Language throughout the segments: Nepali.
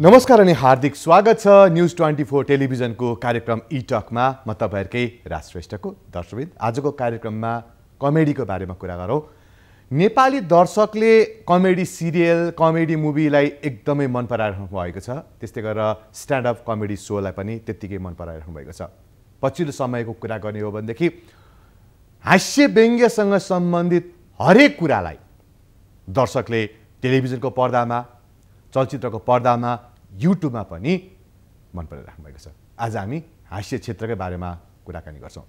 नमस्कार अनि हार्दिक स्वागत छ न्युज ट्वेन्टी फोर टेलिभिजनको कार्यक्रम इटकमा म तपाईँहरूकै राष्ट्रष्टको दर्शकविद आजको कार्यक्रममा कमेडीको बारेमा कुरा गरौँ नेपाली दर्शकले कमेडी सिरियल कमेडी मुभीलाई एकदमै मन पराइरहनु भएको छ त्यस्तै गरेर स्ट्यान्डअप कमेडी सोलाई पनि त्यत्तिकै मन पराइरहनु भएको छ पछिल्लो समयको कुरा गर्ने हो भनेदेखि हास्य व्यङ्ग्यसँग सम्बन्धित हरेक कुरालाई दर्शकले टेलिभिजनको पर्दामा चलचित्रको पर्दामा युट्युबमा पनि मन परेर भएको छ आज हामी हास्य क्षेत्रकै बारेमा कुराकानी गर्छौँ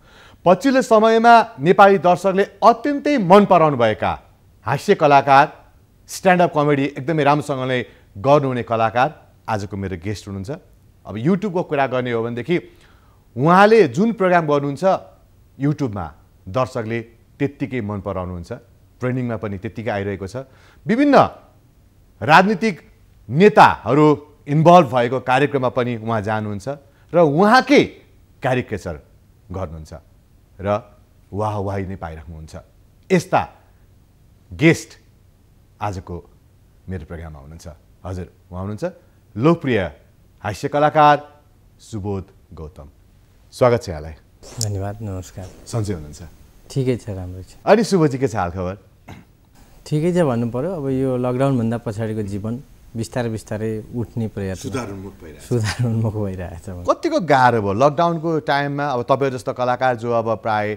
पछिल्लो समयमा नेपाली दर्शकले अत्यन्तै मन पराउनु भएका हास्य कलाकार स्ट्यान्डअप कमेडी एकदमै राम्रोसँगले गर्नुहुने कलाकार आजको मेरो गेस्ट हुनुहुन्छ अब युट्युबको कुरा गर्ने हो भनेदेखि उहाँले जुन प्रोग्राम गर्नुहुन्छ युट्युबमा दर्शकले त्यत्तिकै मन पराउनुहुन्छ ट्रेनिङमा पनि त्यत्तिकै आइरहेको छ विभिन्न राजनीतिक नेताहरू इन्भल्भ भएको कार्यक्रममा पनि उहाँ जानुहुन्छ र उहाँकै क्यारिकेचर गर्नुहुन्छ र वाह वाहवाही नै पाइराख्नुहुन्छ यस्ता गेस्ट आजको मेरो प्रोग्राममा हुनुहुन्छ हजुर उहाँ हुनुहुन्छ लोकप्रिय हास्य कलाकार सुबोध गौतम स्वागत छ यहाँलाई धन्यवाद नमस्कार सन्चै हुनुहुन्छ ठिकै छ राम्रो छ अनि सुबोधजी के छ हालखबर ठिकै छ भन्नु पऱ्यो अब यो लकडाउनभन्दा पछाडिको जीवन बिस्तारै बिस्तारै उठ्ने प्रयास सुधार उन्मुख भइरहेछ कतिको गाह्रो भयो लकडाउनको टाइममा अब तपाईँ जस्तो कलाकार जो अब प्राय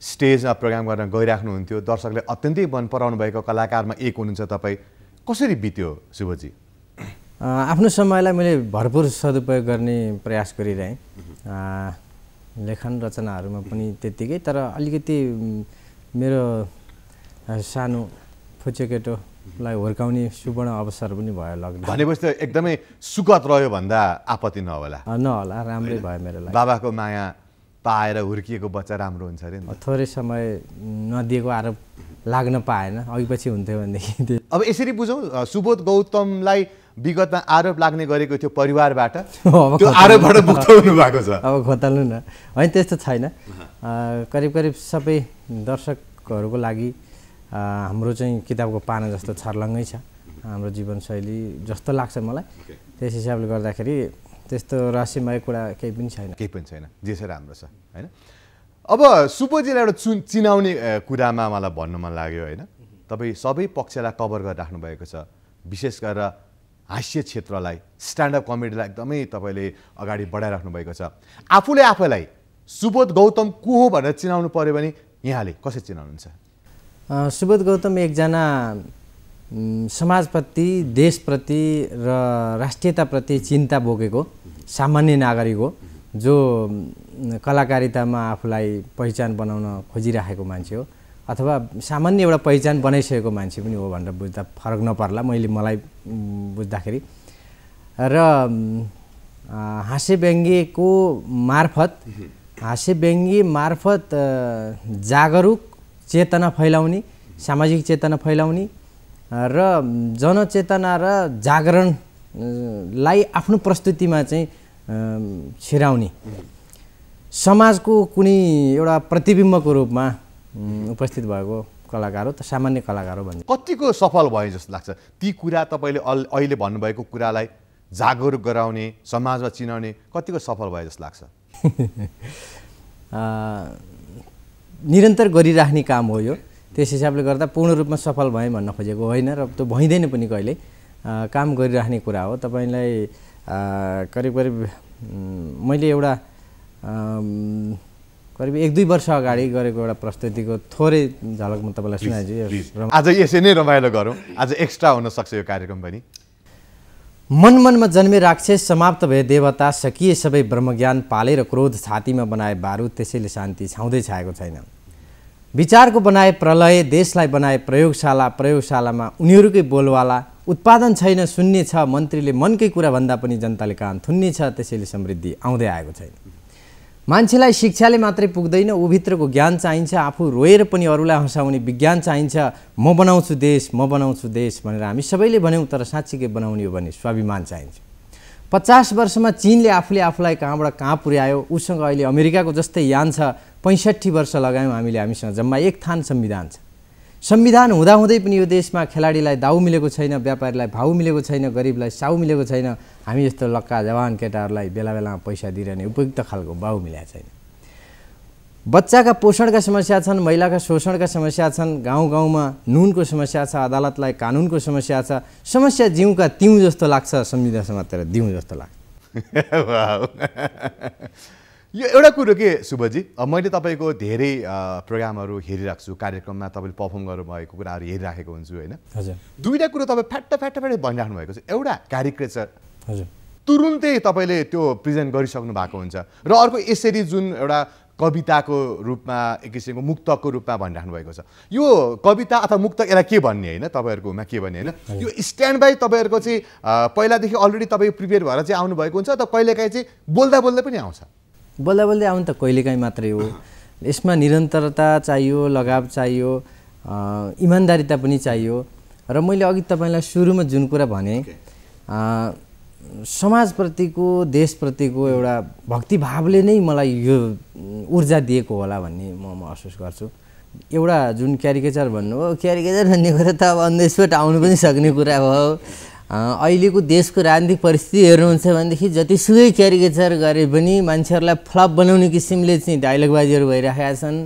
स्टेजमा प्रोग्राम गर्न गइराख्नुहुन्थ्यो दर्शकले अत्यन्तै मन पराउनु भएको कलाकारमा एक हुनुहुन्छ तपाईँ कसरी बित्यो शुभजी आफ्नो समयलाई मैले भरपुर सदुपयोग गर्ने प्रयास गरिरहेँ लेखन रचनाहरूमा पनि त्यत्तिकै तर अलिकति मेरो सानो फुचेकेटो लाई हुर्काउने सुवर्ण अवसर पनि भयो लग्न भनेपछि त एकदमै सुखद रह्यो भन्दा आपत्ति नहोला नहोला राम्रै भयो मेरो लागि बाबाको माया पाएर हुर्किएको बच्चा राम्रो हुन्छ अरे थोरै समय नदिएको आरोप लाग्न पाएन अघि पछि हुन्थ्यो भनेदेखि अब यसरी बुझौँ सुबोध गौतमलाई विगतमा आरोप लाग्ने गरेको थियो परिवारबाट आरोपबाट मुक्त हुनु भएको छ अब खोतल्नु न होइन त्यस्तो छैन करिब करिब सबै दर्शकहरूको लागि हाम्रो चाहिँ किताबको पाना जस्तो छर्लङ्गै छ हाम्रो जीवनशैली जस्तो लाग्छ मलाई त्यस हिसाबले गर्दाखेरि त्यस्तो रहस्यमय कुरा केही पनि छैन केही पनि छैन जे छ राम्रो छ होइन अब सुपोजीलाई एउटा चुन चिनाउने कुरामा मलाई भन्नु मन लाग्यो होइन तपाईँ सबै पक्षलाई कभर गरिराख्नु भएको छ विशेष गरेर हास्य क्षेत्रलाई स्ट्यान्डअप कमेडीलाई एकदमै तपाईँले अगाडि बढाइराख्नु भएको छ आफूले आफैलाई सुबोध गौतम को हो भनेर चिनाउनु पऱ्यो भने यहाँले कसरी चिनाउनुहुन्छ सुबोध गौतम एकजना समाजप्रति देशप्रति र राष्ट्रियताप्रति चिन्ता बोकेको सामान्य नागरिक हो जो कलाकारितामा आफूलाई पहिचान बनाउन खोजिराखेको मान्छे हो अथवा सामान्य एउटा पहिचान बनाइसकेको मान्छे पनि हो भनेर बुझ्दा फरक नपर्ला मैले मलाई बुझ्दाखेरि र व्यङ्गेको मार्फत व्यङ्गे मार्फत जागरुक चेतना फैलाउने सामाजिक चेतना फैलाउने र जनचेतना र जागरणलाई आफ्नो प्रस्तुतिमा चाहिँ छिराउने समाजको कुनै एउटा प्रतिबिम्बको रूपमा उपस्थित भएको कलाकार हो त सामान्य कलाकार हो भन्ने कतिको सफल भयो जस्तो लाग्छ ती कुरा तपाईँले अहिले भन्नुभएको कुरालाई जागरुक गराउने समाजमा चिनाउने कतिको सफल भयो जस्तो लाग्छ निरन्तर गरिराख्ने काम हो यो त्यस हिसाबले गर्दा पूर्ण रूपमा सफल भएँ भन्न खोजेको होइन र त्यो भइँदैन पनि कहिले काम गरिराख्ने कुरा हो तपाईँलाई करिब करिब मैले एउटा करिब एक दुई वर्ष अगाडि गरेको एउटा प्रस्तुतिको थोरै झलक म तपाईँलाई सुनाइदिन्छु आज यसै नै रमाइलो गरौँ आज एक्स्ट्रा हुनसक्छ यो कार्यक्रम पनि मन मनमा जन्मे राक्षस समाप्त भए देवता सकिए सबै ब्रह्मज्ञान पालेर क्रोध छातीमा बनाए बारुद त्यसैले शान्ति छाउँदै छाएको छैन विचारको बनाए प्रलय देशलाई बनाए प्रयोगशाला प्रयोगशालामा उनीहरूकै बोलवाला उत्पादन छैन सुन्ने छ मन्त्रीले मनकै कुराभन्दा पनि जनताले कान थुन्ने छ त्यसैले समृद्धि आउँदै आएको छैन मान्छेलाई शिक्षाले मात्रै पुग्दैन ऊभित्रको ज्ञान चाहिन्छ आफू रोएर पनि अरूलाई हँसाउने विज्ञान चाहिन्छ म बनाउँछु देश म बनाउँछु देश भनेर हामी सबैले भन्यौँ तर साँच्चीकै बनाउने हो भने स्वाभिमान चाहिन्छ पचास वर्षमा चिनले आफूले आफूलाई कहाँबाट कहाँ पुर्यायो उसँग अहिले अमेरिकाको जस्तै यान छ पैँसठी वर्ष लगायौँ हामीले हामीसँग जम्मा एक थान संविधान छ संविधान हुँदाहुँदै पनि यो देशमा खेलाडीलाई दाउ मिलेको छैन व्यापारीलाई भाउ मिलेको छैन गरिबलाई साउ मिलेको छैन हामी जस्तो लक्का जवान केटाहरूलाई बेला बेलामा पैसा दिइरहने उपयुक्त खालको बाउ मिलेको छैन बच्चाका पोषणका समस्या छन् महिलाका शोषणका समस्या छन् गाउँ गाउँमा नुनको समस्या छ अदालतलाई कानुनको समस्या छ समस्या जिउका तिउँ जस्तो लाग्छ संविधान समातेर दिउँ जस्तो लाग्छ यो एउटा कुरो के शुभजी मैले तपाईँको धेरै प्रोग्रामहरू हेरिराख्छु छु कार्यक्रममा तपाईँले पर्फर्म गर्नुभएको कुराहरू हेरिराखेको हुन्छु होइन हजुर दुईवटा कुरो तपाईँ फ्याट्टा फ्याट्टा फ्याट भनिराख्नु भएको छ एउटा क्यारिक्रेचर हजुर तुरुन्तै तपाईँले त्यो प्रेजेन्ट गरिसक्नु भएको हुन्छ र अर्को यसरी जुन एउटा कविताको रूपमा एक किसिमको मुक्तको रूपमा भनिराख्नु भएको छ यो कविता अथवा मुक्त यसलाई के भन्ने होइन तपाईँहरूकोमा के भन्ने होइन यो स्ट्यान्ड बाई तपाईँहरूको चाहिँ पहिलादेखि अलरेडी तपाईँ प्रिपेयर भएर चाहिँ आउनुभएको हुन्छ त कहिलेकाहीँ चाहिँ बोल्दा बोल्दै पनि आउँछ बल्ल बल्दै आउनु त कहिलेकाहीँ मात्रै हो यसमा निरन्तरता चाहियो लगाव चाहियो इमान्दारिता पनि चाहियो र मैले अघि तपाईँलाई सुरुमा जुन कुरा भने समाजप्रतिको देशप्रतिको एउटा भक्तिभावले नै मलाई यो ऊर्जा दिएको होला भन्ने म महसुस गर्छु एउटा जुन क्यारिकेचर भन्नुभयो क्यारिकेचर भन्ने कुरा त अब अन्धेसबाट आउनु पनि सक्ने कुरा भयो अहिलेको देशको राजनीतिक परिस्थिति हेर्नुहुन्छ भनेदेखि जतिसुकै क्यारिकेचर गरे पनि मान्छेहरूलाई फ्लप बनाउने किसिमले चाहिँ डायलगबाजीहरू भइरहेका छन्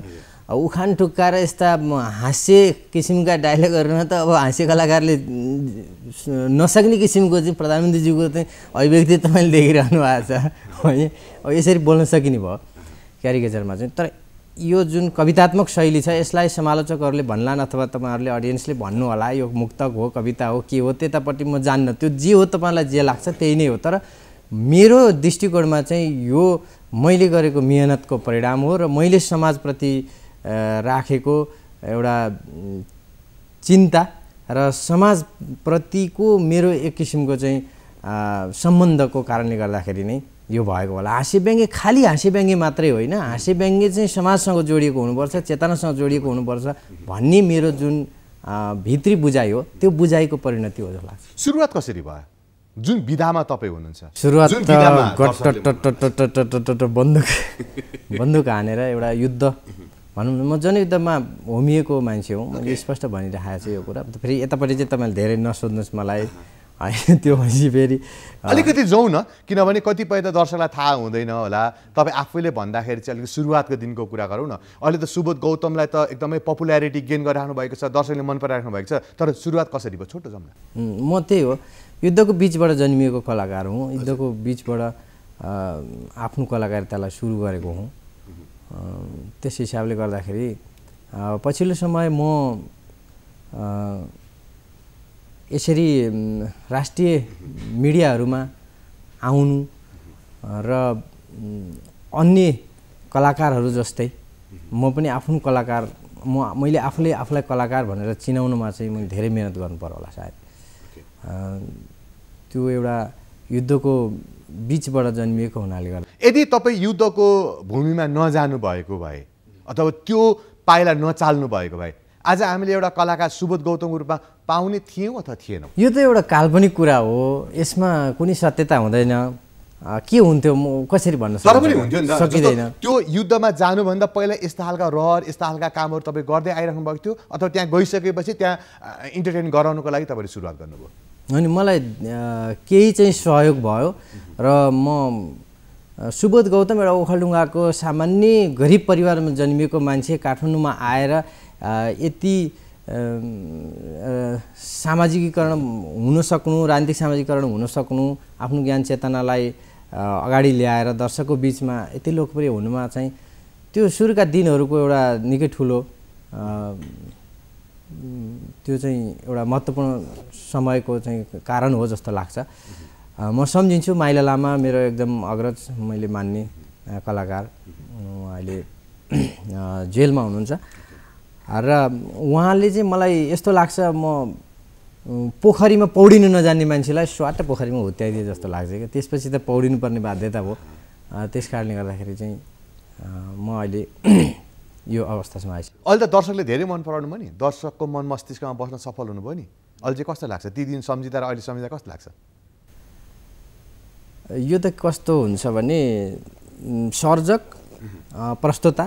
उखान टुक्का र यस्ता हाँस्य किसिमका डायलगहरूमा त अब हाँस्य कलाकारले नसक्ने किसिमको चाहिँ प्रधानमन्त्रीज्यूको चाहिँ अभिव्यक्ति तपाईँले देखिरहनु भएको छ होइन अब यसरी बोल्न सकिने भयो क्यारिकेचरमा चाहिँ तर यो जुन कवितात्मक शैली छ यसलाई समालोचकहरूले भन्लान् अथवा तपाईँहरूले अडियन्सले भन्नु होला यो मुक्तक हो कविता हो के हो त्यतापट्टि म जान्न त्यो जे हो तपाईँलाई जे लाग्छ त्यही नै हो तर मेरो दृष्टिकोणमा चाहिँ यो मैले गरेको मिहिनेतको परिणाम हो र मैले समाजप्रति राखेको एउटा चिन्ता र समाजप्रतिको मेरो एक किसिमको चाहिँ सम्बन्धको कारणले गर्दाखेरि नै यो भएको होला व्यङ्गे खालि व्यङ्गे मात्रै होइन व्यङ्गे चाहिँ समाजसँग जोडिएको हुनुपर्छ चेतनासँग जोडिएको हुनुपर्छ भन्ने मेरो जुन भित्री बुझाइ हो त्यो बुझाइको परिणति हो जस्तो लाग्छ सुरुवात कसरी भयो जुन विधामा तपाईँ हुनुहुन्छ सुरुवात बन्दुक बन्दुक हानेर एउटा युद्ध भनौँ म जनयुद्धमा होमिएको मान्छे हो मैले स्पष्ट भनिराखेको छु यो कुरा फेरि यतापट्टि चाहिँ तपाईँले धेरै नसोध्नुहोस् मलाई होइन त्यो भनेपछि फेरि अलिकति जाउँ न किनभने कतिपय त दर्शकलाई थाहा हुँदैन होला तपाईँ आफैले भन्दाखेरि चाहिँ अलिकति सुरुवातको दिनको कुरा गरौँ न अहिले त सुबोध गौतमलाई त एकदमै पपुल्यारिटी गेन गरिराख्नु भएको छ दर्शकले मन पराइराख्नु भएको छ तर सुरुवात कसरी भयो छोटो जाउँ म त्यही हो युद्धको बिचबाट जन्मिएको कलाकार हुँ युद्धको बिचबाट आफ्नो कलाकारितालाई सुरु गरेको हुँ त्यस हिसाबले गर्दाखेरि पछिल्लो समय म यसरी राष्ट्रिय मिडियाहरूमा आउनु र अन्य कलाकारहरू जस्तै म पनि आफ्नो कलाकार म मैले आफूले आफूलाई कलाकार भनेर चिनाउनुमा चाहिँ मैले धेरै मिहिनेत गर्नु पर्यो होला सायद त्यो एउटा युद्धको बिचबाट जन्मिएको हुनाले गर्दा यदि तपाईँ युद्धको भूमिमा नजानु भएको भए अथवा त्यो पाइला नचाल्नु भएको भए आज हामीले एउटा कलाकार सुबोध गौतमको रूपमा पाउने थियौँ अथवा थिएनौँ यो त एउटा काल्पनिक कुरा हो यसमा कुनै सत्यता हुँदैन के हुन्थ्यो म कसरी भन्न सकिँदैन त्यो युद्धमा जानुभन्दा पहिला यस्तो खालका रहर यस्ता खालका कामहरू तपाईँ गर्दै आइरहनु भएको थियो अथवा त्यहाँ गइसकेपछि त्यहाँ इन्टरटेन गराउनुको लागि तपाईँले सुरुवात गर्नुभयो अनि मलाई केही चाहिँ सहयोग भयो र म सुबोध गौतम एउटा ओखलढुङ्गाको सामान्य गरिब परिवारमा जन्मिएको मान्छे काठमाडौँमा आएर यति सामाजिकीकरण हुन सक्नु राजनीतिक सामाजिकरण हुन सक्नु आफ्नो ज्ञान चेतनालाई अगाडि ल्याएर दर्शकको बिचमा यति लोकप्रिय हुनुमा चाहिँ त्यो सुरुका दिनहरूको एउटा निकै ठुलो त्यो चाहिँ एउटा महत्त्वपूर्ण समयको चाहिँ कारण हो जस्तो लाग्छ म सम्झिन्छु माइला लामा मेरो एकदम अग्रज मैले मान्ने कलाकार उहाँ अहिले जेलमा हुनुहुन्छ र उहाँले चाहिँ मलाई यस्तो लाग्छ म पोखरीमा पौडिनु नजान्ने मान्छेलाई स्वाट पोखरीमा हुत्याइदिए जस्तो लाग्छ कि त्यसपछि त पौडिनु पर्ने बाध्यता हो त्यस कारणले गर्दाखेरि चाहिँ म अहिले यो अवस्थासम्म आइसकेँ अहिले त दर्शकले धेरै मन पराउनु भयो नि दर्शकको मन मस्तिष्कमा बस्न सफल हुनुभयो नि अहिले चाहिँ कस्तो लाग्छ ती दिन सम्झिँदा र अहिले सम्झिँदा कस्तो लाग्छ यो त कस्तो हुन्छ भने सर्जक प्रस्तुता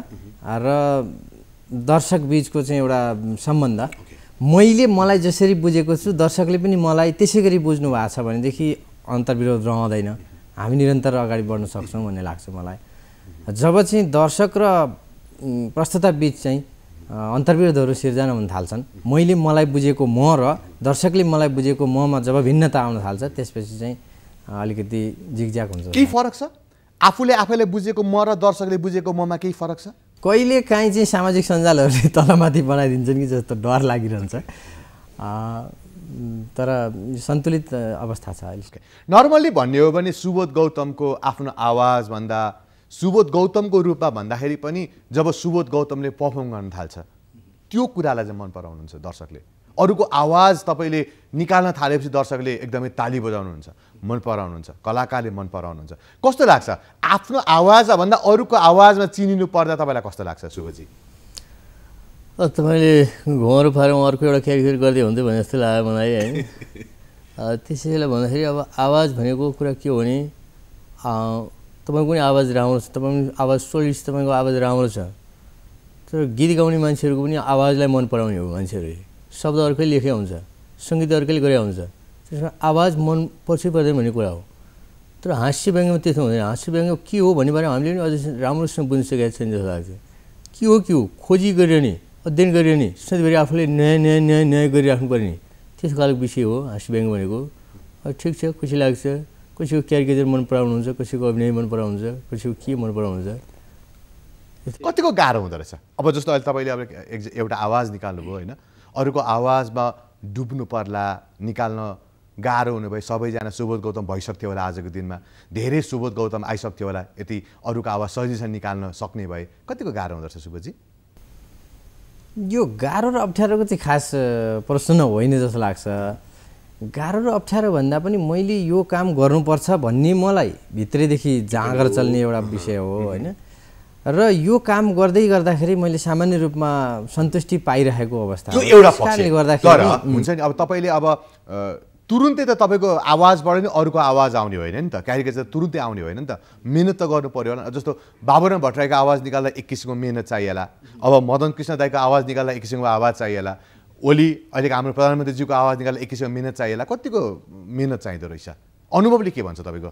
र दर्शक दर्शकबिचको चाहिँ एउटा सम्बन्ध मैले मलाई जसरी बुझेको छु दर्शकले पनि मलाई त्यसै गरी बुझ्नु भएको छ भनेदेखि अन्तर्विरोध रहँदैन हामी निरन्तर अगाडि बढ्न सक्छौँ भन्ने लाग्छ मलाई जब चाहिँ दर्शक र प्रस्तुता बिच चाहिँ अन्तर्विरोधहरू सिर्जना हुन थाल्छन् मैले मलाई बुझेको म र दर्शकले मलाई बुझेको ममा जब भिन्नता आउन थाल्छ त्यसपछि चाहिँ अलिकति झिकझ्याक हुन्छ केही फरक छ आफूले आफैले बुझेको म र दर्शकले बुझेको ममा केही फरक छ कहिले काहीँ चाहिँ सामाजिक सञ्जालहरूले तलमाथि बनाइदिन्छन् कि जस्तो डर लागिरहन्छ तर सन्तुलित अवस्था छ अहिले नर्मल्ली भन्ने हो भने सुबोध गौतमको आफ्नो आवाजभन्दा सुबोध गौतमको रूपमा भन्दाखेरि पनि जब सुबोध गौतमले पर्फर्म गर्न थाल्छ त्यो कुरालाई चाहिँ मन पराउनुहुन्छ दर्शकले अरूको आवाज तपाईँले निकाल्न थालेपछि दर्शकले एकदमै ताली बजाउनुहुन्छ मन पराउनुहुन्छ कलाकारले मन पराउनुहुन्छ कस्तो लाग्छ आफ्नो आवाजभन्दा अरूको आवाजमा चिनिनु पर्दा तपाईँलाई कस्तो लाग्छ शुभजी तपाईँले घुमहरू फारमा अर्को एउटा क्यारिफियर गर्दै हुन्थ्यो भने जस्तो लाग्यो मलाई होइन त्यसैले भन्दाखेरि अब आवाज भनेको कुरा के हो भने तपाईँको पनि आवाज राम्रो छ तपाईँको आवाज सोलिस तपाईँको आवाज राम्रो छ तर गीत गाउने मान्छेहरूको पनि आवाजलाई मन पराउने हो मान्छेहरूले शब्द अर्कै लेखे हुन्छ सङ्गीत अर्कै गरे हुन्छ त्यसमा आवाज मन पर्छ पर्दैन भन्ने कुरा हो तर हाँस्य व्यङ्ग्यमा त्यस्तो हुँदैन हाँस्य व्यङ्ग्य के हो भन्ने बारेमा हामीले पनि अझै राम्रोसँग बुझिसकेका छैन जस्तो लाग्छ के हो के हो खोजी गरियो नि अध्ययन गरियो नि सधैँभरि आफूले नयाँ नयाँ नयाँ न्याय गरिराख्नु पर्ने त्यस्तो खालको विषय हो हाँस्य व्यङ्ग भनेको ठिक छ खुसी लाग्छ कसैको क्यारिकेचर मन पराउनुहुन्छ कसैको अभिनय मन पराउनुहुन्छ कसैको के मन पराउनुहुन्छ कतिको गाह्रो हुँदो रहेछ अब जस्तो अहिले तपाईँले अब एउटा आवाज निकाल्नुभयो होइन अरूको आवाजमा डुब्नु पर्ला निकाल्न गाह्रो हुनुभयो सबैजना सुबोध गौतम भइसक्थ्यो होला आजको दिनमा धेरै सुबोध गौतम आइसक्थ्यो होला यति अरूको आवाज सजिलोसँग निकाल्न सक्ने भए कतिको गाह्रो हुँदो रहेछ सुबोधजी यो गाह्रो र अप्ठ्यारोको चाहिँ खास प्रश्न होइन जस्तो लाग्छ गाह्रो र अप्ठ्यारो भन्दा पनि मैले यो काम गर्नुपर्छ भन्ने मलाई भित्रैदेखि जाँगर चल्ने एउटा विषय हो होइन र यो काम गर्दै गर्दाखेरि मैले सामान्य रूपमा सन्तुष्टि पाइरहेको अवस्था एउटा गर्दाखेरि हुन्छ नि अब तपाईँले अब तुरुन्तै त तपाईँको आवाजबाट नै अरूको आवाज आउने होइन नि त त तुरुन्तै आउने होइन नि त मिहिनेत त गर्नु पऱ्यो होला जस्तो बाबुराम भट्टराईको आवाज निकाल्दा एक किसिमको मिहिनेत चाहिएला अब मदन कृष्ण दाईको आवाज निकाल्दा एक किसिमको आवाज चाहिएला ओली अहिलेको हाम्रो प्रधानमन्त्रीजीको आवाज निकाल्दा एक किसिमको मिहिनेत चाहिएला कतिको मिहिनेत चाहिँदो रहेछ अनुभवले के भन्छ तपाईँको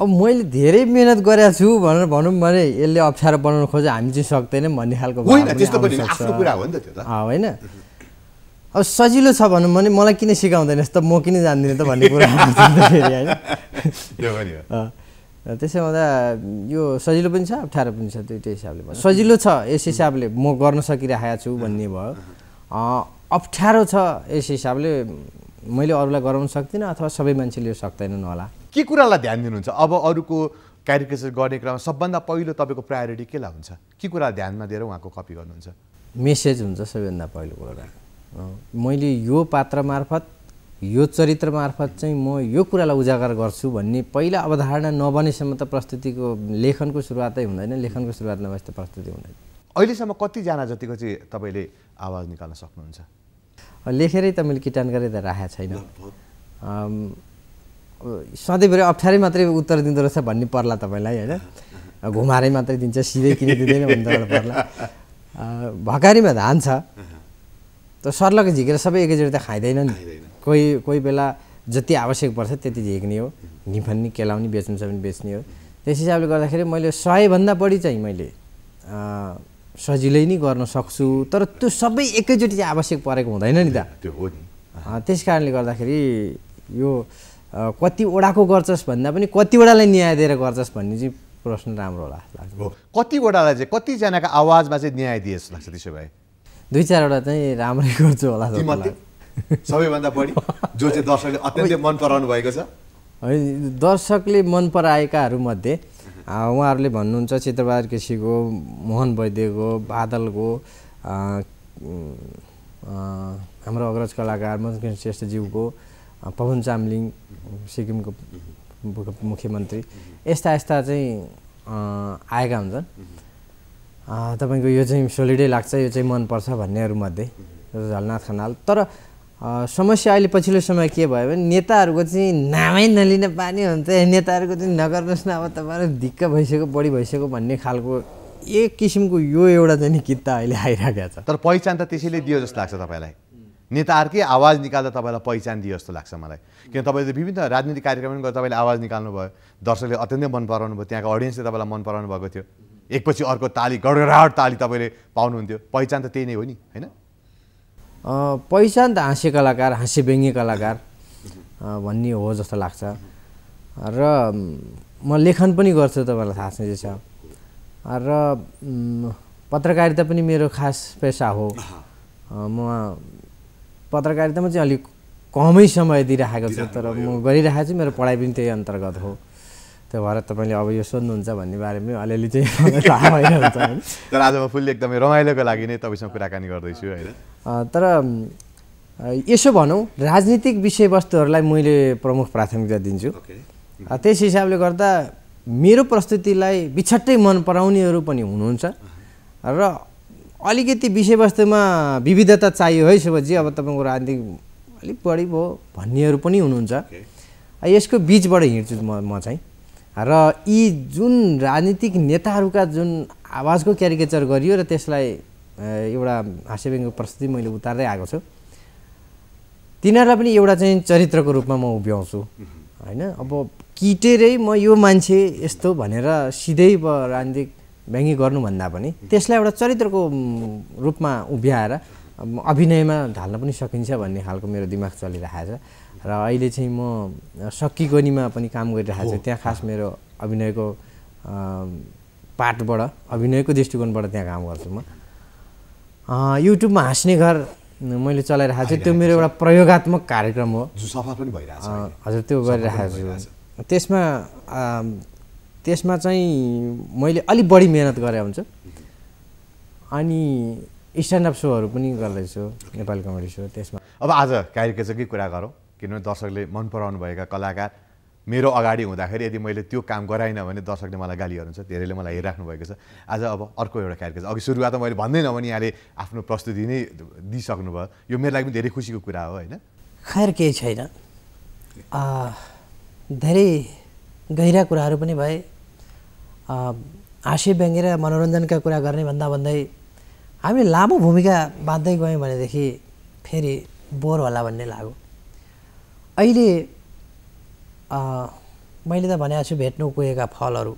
अब मैले धेरै मिहिनेत गरेको छु भनेर भनौँ भने यसले अप्ठ्यारो बनाउनु खोजे हामी चाहिँ सक्दैनौँ भन्ने खालको होइन अब सजिलो छ भनौँ भने मलाई किन सिकाउँदैन त म किन जान्दिनँ त भन्ने कुरा होइन त्यसो हुँदा यो सजिलो पनि छ अप्ठ्यारो पनि छ दुइटै हिसाबले सजिलो छ यस हिसाबले म गर्न सकिरहेको छु भन्ने भयो अप्ठ्यारो छ यस हिसाबले मैले अरूलाई गराउन सक्दिनँ अथवा सबै मान्छेले सक्दैनन् होला के कुरालाई ध्यान दिनुहुन्छ अब अरूको क्यारिकेचर गर्ने क्रममा सबभन्दा पहिलो तपाईँको प्रायोरिटी केलाई हुन्छ के कुरा ध्यानमा दिएर उहाँको कपी गर्नुहुन्छ मेसेज हुन्छ सबैभन्दा पहिलो कुरा मैले यो पात्र मार्फत यो चरित्र मार्फत चाहिँ म यो कुरालाई उजागर गर्छु भन्ने पहिला अवधारणा नबनेसम्म त प्रस्तुतिको लेखनको सुरुवातै हुँदैन लेखनको सुरुवात नभए त प्रस्तुति हुँदैन अहिलेसम्म कतिजना जतिको चाहिँ तपाईँले आवाज निकाल्न सक्नुहुन्छ लेखेरै त मैले किटान गरेर राखेको छैन सधैँभरि अप्ठ्यारै मात्रै उत्तर दिँदो रहेछ भन्ने पर्ला तपाईँलाई होइन घुमारै मात्रै दिन्छ सिधै किन दिँदैन भन्ने पर्ला भकारीमा धान छ तर सर्लक झिकेर सबै एकैचोटि त खाइँदैन नि कोही कोही बेला जति आवश्यक पर्छ त्यति झिक्ने हो निफन्ने केलाउने बेच्नु छ भने बेच्ने हो त्यस हिसाबले गर्दाखेरि मैले सयभन्दा बढी चाहिँ मैले सजिलै नै गर्न सक्छु तर त्यो सबै एकैचोटि चाहिँ आवश्यक परेको हुँदैन नि त त्यो हो नि त्यस कारणले गर्दाखेरि यो कतिवटाको गर्छस् भन्दा पनि कतिवटालाई न्याय दिएर गर्छस् भन्ने चाहिँ प्रश्न राम्रो होला लाग्छ कतिवटालाई चाहिँ कतिजनाको आवाजमा चाहिँ न्याय दिए जस्तो लाग्छ त्यसो भए दुई चारवटा चाहिँ राम्रै गर्छु होला सबैभन्दा बढी जो चाहिँ दर्शकले अत्यन्तै मन पराउनु भएको छ है दर्शकले मन पराएकाहरूमध्ये उहाँहरूले भन्नुहुन्छ चित्रबहादुर केसीको मोहन वैद्यको बादलको हाम्रो अग्रज कलाकार मनकृष्ण श्रेष्ठज्यूको पवन चामलिङ सिक्किमको मुख्यमन्त्री यस्ता यस्ता चाहिँ आएका हुन्छन् तपाईँको यो चाहिँ सोलिडै लाग्छ यो चाहिँ मनपर्छ भन्नेहरूमध्ये झलनाथ खनाल तर समस्या अहिले पछिल्लो समय के भयो भने नेताहरूको चाहिँ नामै नलिन पानी हुन्छ नेताहरूको चाहिँ नगर्नुहोस् न अब तपाईँहरू ढिक्क भइसक्यो बढी भइसक्यो भन्ने खालको एक किसिमको यो एउटा चाहिँ नि किता अहिले आइरहेको छ तर पहिचान त त्यसैले दियो जस्तो लाग्छ तपाईँलाई नेताहरूकै आवाज निकाल्दा तपाईँलाई पहिचान दियो जस्तो लाग्छ मलाई किन तपाईँले विभिन्न राजनीतिक कार्यक्रम पनि गरेर तपाईँले आवाज निकाल्नुभयो दर्शकले अत्यन्तै मन पराउनु भयो त्यहाँको अडियन्सले तपाईँलाई मन पराउनु भएको थियो एकपछि अर्को ताली गडगडाट ताली तपाईँले पाउनुहुन्थ्यो पहिचान त त्यही नै हो नि होइन पहिचान त हाँस्य कलाकार हाँस्य व्यङ्ग्य कलाकार भन्ने हो जस्तो लाग्छ र म लेखन पनि गर्छु तपाईँलाई थाहा छ र पत्रकारिता पनि मेरो खास पेसा हो म पत्रकारितामा चाहिँ अलिक कमै समय दिइराखेको छु तर म गरिरहेको छु मेरो पढाइ पनि त्यही अन्तर्गत हो त्यो भएर तपाईँले अब यो सोध्नुहुन्छ भन्ने बारेमा अलिअलि चाहिँ थाहा तर आज म फुल्ली एकदमै रमाइलोको लागि नै तपाईँसँग कुराकानी गर्दैछु होइन तर यसो भनौँ राजनीतिक विषयवस्तुहरूलाई मैले प्रमुख प्राथमिकता दिन्छु त्यस हिसाबले गर्दा मेरो प्रस्तुतिलाई बिछट्टै मन पराउनेहरू पनि हुनुहुन्छ र अलिकति विषयवस्तुमा विविधता चाहियो है शिवजी अब तपाईँको राजनीतिक अलिक बढी भयो भन्नेहरू पनि हुनुहुन्छ यसको बिचबाट हिँड्छु म म चाहिँ र यी जुन राजनीतिक नेताहरूका जुन आवाजको क्यारिकेचर गरियो र त्यसलाई एउटा हास्य प्रस्तुति मैले उतार्दै आएको छु तिनीहरूलाई पनि एउटा चाहिँ चरित्रको रूपमा म उभ्याउँछु होइन अब किटेरै म यो मान्छे यस्तो भनेर सिधै राजनीतिक व्यङ्ग्य गर्नुभन्दा पनि त्यसलाई एउटा चरित्रको रूपमा उभ्याएर अभिनयमा ढाल्न पनि सकिन्छ भन्ने खालको मेरो दिमाग चलिरहेको छ र अहिले चाहिँ म सकिगनीमा पनि काम गरिरहेको छु त्यहाँ खास मेरो अभिनयको पार्टबाट अभिनयको दृष्टिकोणबाट त्यहाँ काम गर्छु म युट्युबमा हाँस्ने घर मैले चलाइरहेको छु त्यो मेरो एउटा प्रयोगात्मक कार्यक्रम हो सफल पनि भइरहेको छ हजुर त्यो गरिरहेको छु त्यसमा त्यसमा चाहिँ मैले अलिक बढी मिहिनेत गरे हुन्छ अनि स्ट्यान्डअप सोहरू पनि गर्दैछु नेपाली कमेडी सो त्यसमा अब आज कार्यकेचकै कुरा गरौँ किनभने दर्शकले मन पराउनु भएका कलाकार मेरो अगाडि हुँदाखेरि यदि मैले त्यो काम गराइनँ भने दर्शकले मलाई गाली गर्नुहुन्छ धेरैले मलाई हेरिराख्नु भएको छ आज अब अर्को एउटा कार्यक्रम अघि सुरुवात मैले भन्दैन भने यहाँले आफ्नो प्रस्तुति नै दिइसक्नु भयो यो मेरो लागि पनि धेरै खुसीको कुरा हो होइन खैर केही छैन धेरै गहिरा कुराहरू पनि भए हाँसे व्यङ्ग्य र मनोरञ्जनका कुरा गर्ने भन्दा भन्दै हामीले लामो भूमिका बाँध्दै गयौँ भनेदेखि फेरि बोर होला भन्ने लाग्यो अहिले मैले त भनेको छु भेट्नु कुहिएका फलहरू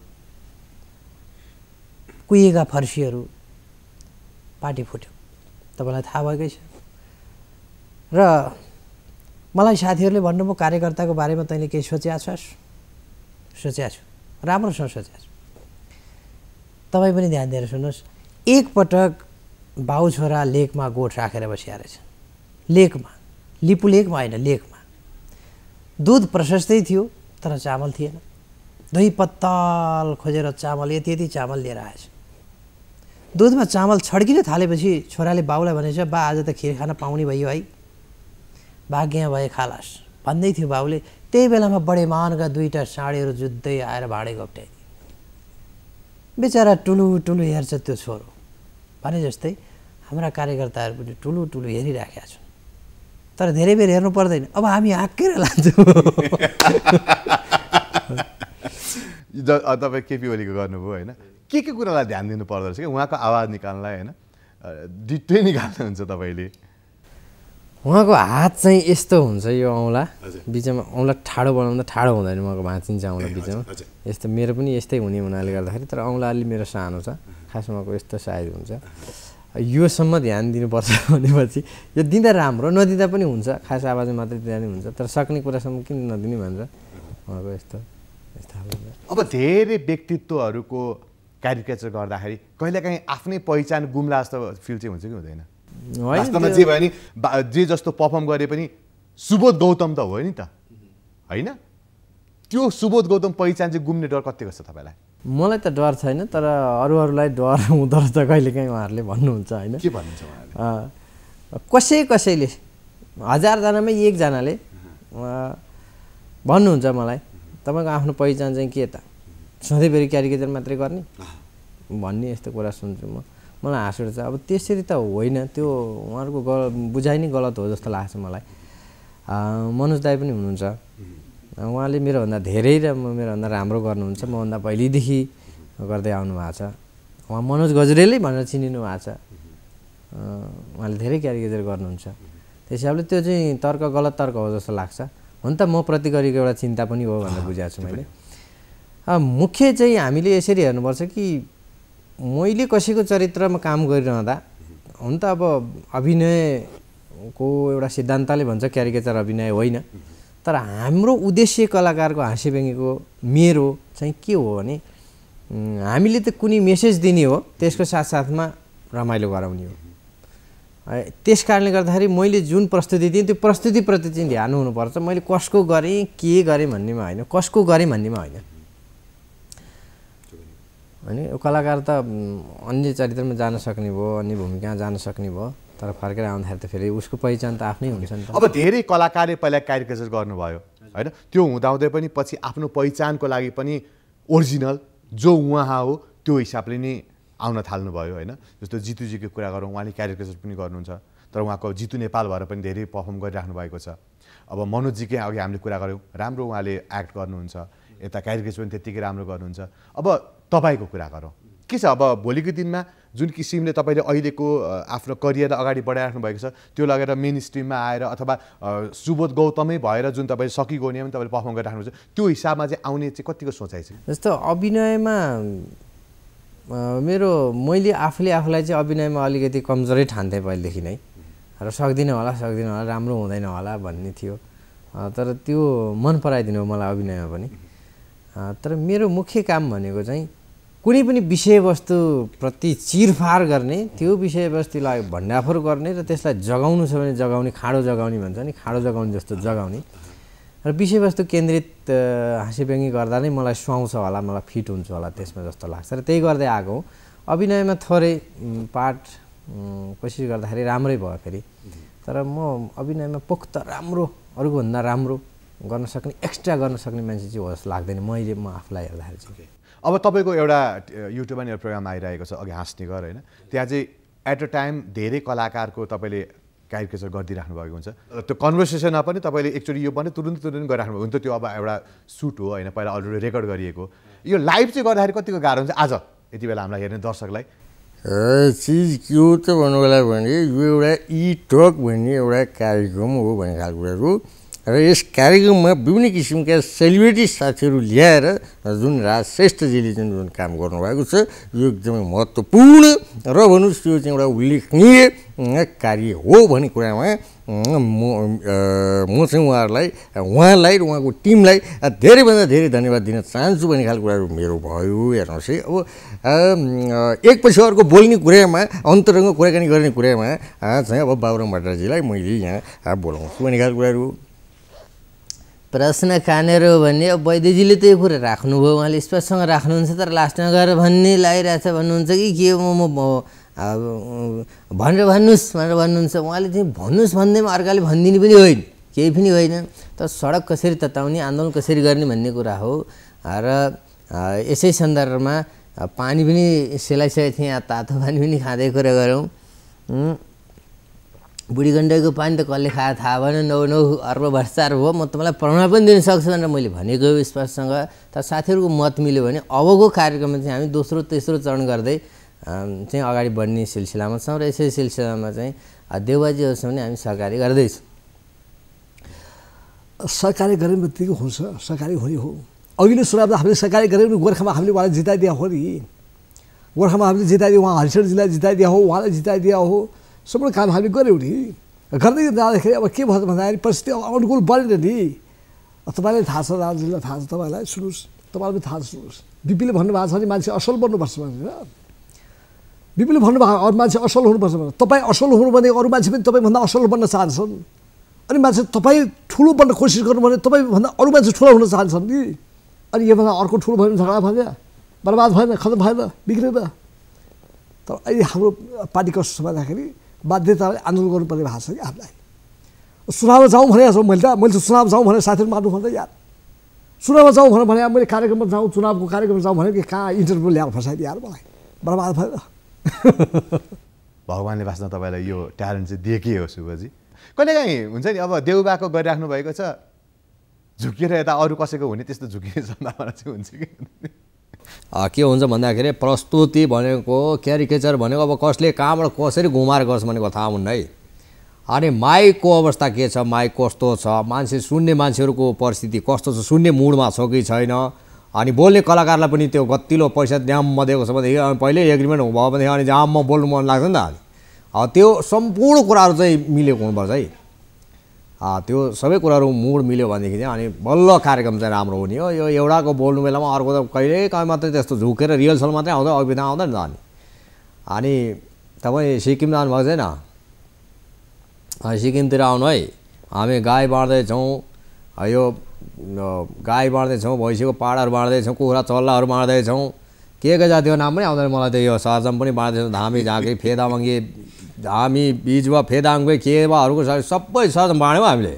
कुहिएका फर्सीहरू पार्टी फुट्यो तपाईँलाई थाहा भएकै छ र मलाई साथीहरूले भन्नुभयो कार्यकर्ताको बारेमा तैँले केही सोचेको छस् सोचेको छु राम्रोसँग सोचेको छु तपाईँ पनि ध्यान दिएर सुन्नुहोस् एकपटक भाउ छोरा लेकमा गोठ राखेर बसिया रहेछ लेकमा लेकमा होइन लेकमा दुध प्रशस्तै थियो तर चामल थिएन दही पत्तल खोजेर चामल यति यति चामल लिएर आएछ दुधमा चामल छड्किन थालेपछि छोराले बाउलाई भनेछ बा आज त खिर खान पाउने भयो है भाग्य भए खालास भन्दै थियो बाउले त्यही बेलामा बडेमानका दुईवटा साँडेहरू जुत्दै आएर भाँडे घोप्ट्याए बेचारा टुलु टुलु हेर्छ त्यो छोरो भने जस्तै हाम्रा कार्यकर्ताहरू पनि टुलु टुलु हेरिराखेका छन् तर धेरै बेर हेर्नु पर्दैन अब हामी हाँकेर लान्छौँ तपाईँ केपी ओलीको गर्नुभयो होइन के के कुरालाई ध्यान दिनु पर्दो रहेछ कि उहाँको आवाज निकाल्नलाई होइन डिटै निकाल्नुहुन्छ तपाईँले उहाँको हात चाहिँ यस्तो हुन्छ यो औँला बिचमा औँला ठाडो बनाउँदा ठाडो हुँदैन उहाँको भाँचिन्छ औँला बिचमा यस्तो मेरो पनि यस्तै हुने हुनाले गर्दाखेरि तर औँला अलि मेरो सानो छ खास उहाँको यस्तो साइज हुन्छ योसम्म ध्यान दिनुपर्छ भनेपछि यो दिँदा राम्रो नदिँदा पनि हुन्छ खास आवाज मात्रै दिँदा पनि हुन्छ तर सक्ने कुरासम्म किन नदिने भनेर उहाँको यस्तो यस्तो अब धेरै व्यक्तित्वहरूको क्यारिकेचर गर्दाखेरि कहिलेकाहीँ आफ्नै पहिचान गुम्ला जस्तो फिल चाहिँ हुन्छ कि हुँदैन वास्तवमा जे भयो नि जे जस्तो पर्फर्म गरे पनि सुबोध गौतम त हो नि त होइन त्यो सुबोध गौतम पहिचान चाहिँ गुम्ने डर कतिको छ तपाईँलाई मलाई त डर छैन तर अरूलाई डर हुँदो रहेछ कहिलेकाहीँ उहाँहरूले भन्नुहुन्छ होइन के भन्नुहुन्छ कसै कसैले हजारजनामै एकजनाले भन्नुहुन्छ मलाई तपाईँको आफ्नो पहिचान चाहिँ के त सधैँभरि क्यारिकेचर मात्रै गर्ने भन्ने यस्तो कुरा सुन्छु म मलाई हाँस उठ्छ अब त्यसरी त होइन त्यो उहाँहरूको गल बुझाइ नै गलत हो जस्तो लाग्छ मलाई मनोज दाई पनि हुनुहुन्छ उहाँले मेरोभन्दा धेरै र मेरोभन्दा राम्रो गर्नुहुन्छ मभन्दा पहिल्यैदेखि गर्दै आउनु भएको छ उहाँ मनोज गजरेलै भनेर चिनिनु भएको छ उहाँले धेरै क्यारिकेचर गर्नुहुन्छ त्यस हिसाबले त्यो चाहिँ तर्क गलत तर्क हो जस्तो लाग्छ हुन त म प्रति गरेको एउटा चिन्ता पनि हो भनेर बुझाएको छु मैले मुख्य चाहिँ हामीले यसरी हेर्नुपर्छ कि मैले कसैको चरित्रमा काम गरिरहँदा हुन त अब अभिनयको एउटा सिद्धान्तले भन्छ क्यारिकेचर अभिनय होइन तर हाम्रो उद्देश्य कलाकारको हाँसे मेरो चाहिँ के हो भने हामीले त कुनै मेसेज दिने हो त्यसको साथसाथमा रमाइलो गराउने हो त्यस कारणले गर्दाखेरि मैले जुन प्रस्तुति दिएँ त्यो प्रस्तुतिप्रति चाहिँ ध्यान हुनुपर्छ मैले कसको गरेँ के गरेँ भन्नेमा होइन कसको गरेँ भन्नेमा होइन होइन यो कलाकार त अन्य चरित्रमा जान सक्ने भयो अन्य भूमिका जान सक्ने भयो तर फर्केर आउँदाखेरि त फेरि उसको पहिचान त आफ्नै हुन्छ नि त अब धेरै कलाकारले पहिला क्यारिकेचर गर्नुभयो होइन त्यो हुँदाहुँदै पनि पछि आफ्नो पहिचानको लागि पनि ओरिजिनल जो उहाँ हो त्यो हिसाबले नै आउन थाल्नुभयो होइन जस्तो जितुजीको कुरा गरौँ उहाँले क्यारिकेचर पनि गर्नुहुन्छ तर उहाँको जितु नेपाल भएर पनि धेरै पर्फर्म गरिराख्नु भएको छ अब मनोजीकै अघि हामीले कुरा गऱ्यौँ राम्रो उहाँले एक्ट गर्नुहुन्छ यता क्यारिकेचर पनि त्यत्तिकै राम्रो गर्नुहुन्छ अब तपाईँको कुरा गरौँ के छ अब भोलिको दिनमा जुन किसिमले तपाईँले अहिलेको आफ्नो करियर अगाडि बढाइराख्नु भएको छ त्यो लगेर मेन स्ट्रिममा आएर अथवा सुबोध गौतमै भएर जुन तपाईँ सकिगोनीमा पनि तपाईँले पर्फर्म गरिराख्नुहुन्छ त्यो हिसाबमा चाहिँ आउने चाहिँ कतिको सोचाइ छ जस्तो अभिनयमा मेरो मैले आफूले आफूलाई चाहिँ अभिनयमा अलिकति कमजोरै ठान्थेँ पहिलेदेखि नै र सक्दिनँ होला सक्दिनँ होला राम्रो हुँदैन होला भन्ने थियो तर त्यो मन पराइदिनु मलाई अभिनयमा पनि तर मेरो मुख्य काम भनेको चाहिँ कुनै पनि विषयवस्तुप्रति चिरफार गर्ने त्यो विषयवस्तुलाई भण्डाफोर गर्ने र त्यसलाई जगाउनु छ भने जगाउने खाडो जगाउने भन्छ नि खाडो जगाउने जस्तो जगाउने र विषयवस्तु केन्द्रित हाँसीव्यङ्गी गर्दा नै मलाई सुहाउँछ होला मलाई फिट हुन्छ होला त्यसमा जस्तो लाग्छ र त्यही गर्दै आएको हो अभिनयमा थोरै पाठ कोसिस गर्दाखेरि राम्रै भयो फेरि तर म अभिनयमा पोख्त राम्रो अरूभन्दा राम्रो गर्न सक्ने एक्स्ट्रा गर्न सक्ने मान्छे चाहिँ हो जस्तो लाग्दैन मैले म आफूलाई हेर्दाखेरि चाहिँ अब तपाईँको एउटा युट्युबमा एउटा प्रोग्राम आइरहेको छ अघि हाँस्ने गर होइन त्यहाँ चाहिँ एट अ टाइम धेरै कलाकारको तपाईँले क्यारिकेचर गरिदिइराख्नु भएको हुन्छ त्यो कन्भर्सेसनमा पनि तपाईँले एकचोटि यो पनि तुरुन्त तुरुन्त गरिराख्नु भएको हुन्छ त्यो अब एउटा सुट हो होइन पहिला अलरेडी रेकर्ड गरिएको यो लाइभ चाहिँ गर्दाखेरि कतिको गाह्रो हुन्छ आज यति बेला हामीलाई हेर्ने दर्शकलाई चिज के हो त भन्नुको लागि भने यो एउटा इ टक भन्ने एउटा कार्यक्रम हो भन्ने खालको कुराहरू र यस कार्यक्रममा विभिन्न किसिमका सेलिब्रेटी साथीहरू ल्याएर जुन राज श्रेष्ठजीले जुन जुन काम गर्नुभएको छ यो एकदमै महत्त्वपूर्ण र भन्नुहोस् यो चाहिँ एउटा उल्लेखनीय कार्य हो भन्ने कुरामा म म चाहिँ उहाँहरूलाई उहाँलाई र उहाँको टिमलाई धेरैभन्दा धेरै धन्यवाद दिन चाहन्छु भन्ने खालको कुराहरू मेरो भयो हेर्नुहोस् है अब एकपछि अर्को बोल्ने कुरामा अन्तरङ्ग कुराकानी गर्ने कुरामा चाहिँ अब बाबुराम भट्टराजीलाई मैले यहाँ बोलाउँछु भन्ने खालको कुराहरू प्रश्न खानेर हो भने अब वैद्यजीले त यो कुरा राख्नुभयो उहाँले स्पष्टसँग राख्नुहुन्छ तर लास्टमा गएर भन्ने छ भन्नुहुन्छ कि के म भनेर भन्नुहोस् भनेर भन्नुहुन्छ उहाँले चाहिँ भन्नुहोस् भन्दैमा अर्काले भनिदिने पनि होइन केही पनि होइन तर सडक कसरी तताउने आन्दोलन कसरी गर्ने भन्ने कुरा हो र यसै सन्दर्भमा पानी पनि सेलाइसकेको थिएँ यहाँ तातो पानी पनि खाँदै कुरा गरौँ बुढी गण्डकीको पानी त कसले खाएर थाहा भएन नौ नौ अर्ब भ्रष्टाचार हो म तपाईँलाई प्रमाण पनि दिन सक्छु भनेर मैले भनेको स्पष्टसँग तर साथीहरूको मत मिल्यो भने अबको कार्यक्रममा चाहिँ हामी दोस्रो तेस्रो चरण गर्दै चाहिँ अगाडि बढ्ने सिलसिलामा छौँ र यसै सिलसिलामा चाहिँ देवबाजीहरूसँग पनि हामी सहकारी गर्दैछौँ सरकारी गरे बित्तिकै हुन्छ सरकारी हुने हो अघिल्लो सुरुवात हामीले सरकारी गरे पनि गोर्खामा हामीले उहाँलाई जिताइदिया हो नि गोर्खामा हामीले जिताइदियो उहाँ हरिसर जिल्ला जिताइदिया हो उहाँलाई जिताइदिया हो सबै काम हामी गऱ्यौँ नि गर्दै जाँदाखेरि अब के भयो भन्दाखेरि परिस्थिति अब अनुकूल बनेन नि तपाईँलाई थाहा छ दार्जिलिङलाई थाहा छ तपाईँलाई सुन्नुहोस् तपाईँलाई पनि थाहा छ सुन्नुहोस् बिपीले भन्नुभएको छ भने मान्छे असल बन्नुपर्छ भनेर बिपीले भन्नुभएको अरू मान्छे असल हुनुपर्छ भनेर तपाईँ असल हुनु भने अरू मान्छे पनि तपाईँभन्दा असल बन्न चाहन्छन् अनि मान्छे तपाईँ ठुलो बन्न कोसिस गर्नु भने तपाईँभन्दा अरू मान्छे ठुलो हुन चाहन्छन् कि अनि योभन्दा अर्को ठुलो भयो भने झगडा भएन बर्बाद भएन खतम भएन बिग्रेन तर अहिले हाम्रो पार्टी कस्तो छ भन्दाखेरि बाध्यताले आन्दोलन गर्नुपर्ने भएको छ कि हामीलाई सुनामा जाउँ भने मैले त मैले त चुनाव जाउँ भने साथीहरू मार्नु भन्दा यार सुनामा जाउँ भनेर भने मैले कार्यक्रममा जाउँ चुनावको कार्यक्रममा जाउँ भने कि कहाँ इन्टरभ्यू ल्याएर फसाइदियो यार मलाई बर्बाद भयो भगवान्ले बाँच्न तपाईँलाई यो ट्यालेन्ट चाहिँ दिएकै हो शुभजी कहिलेकाहीँ हुन्छ नि अब देउबाको गरिराख्नु भएको छ झुकिएर यता अरू कसैको हुने त्यस्तो झुकिने सम्भावना चाहिँ हुन्छ कि के हुन्छ भन्दाखेरि प्रस्तुति भनेको क्यारिकेचर भनेको अब कसले कहाँबाट कसरी घुमाएर गर्छ भनेको थाहा हुन्न है अनि माइकको अवस्था के छ माइक कस्तो छ मान्छे सुन्ने मान्छेहरूको परिस्थिति कस्तो छ सुन्ने मुडमा छ कि छैन अनि बोल्ने कलाकारलाई पनि त्यो गतिलो पैसा ड्याममा दिएको छ भनेदेखि पहिल्यै एग्रिमेन्ट भयो भनेदेखि अनि जाममा बोल्नु मन लाग्छ नि त अनि त्यो सम्पूर्ण कुराहरू चाहिँ मिलेको हुनुपर्छ है त्यो सबै कुराहरू मुड मिल्यो भनेदेखि चाहिँ अनि बल्ल कार्यक्रम चाहिँ राम्रो हुने हो यो एउटाको बोल्नु बेलामा अर्को त कहिले कहीँ मात्रै त्यस्तो झुकेर रिहर्सल मात्रै आउँदा अभिदा आउँदैन त अनि अनि तपाईँ सिक्किम जानुभएको छैन सिक्किमतिर आउनु है हामी गाई बाँड्दैछौँ यो गाई बाँड्दैछौँ भैँसीको पाहाडहरू बाँड्दैछौँ कुखुरा चल्लाहरू बाँड्दैछौँ के के जातिको नाम पनि आउँदैन मलाई त यो सरजम पनि बाँड्दैछौँ धामी झाँक्री फेदामङ्गी हामी बिचमा फेदाङ गए के वाहरूको सबै साथ बाँड्यौँ हामीले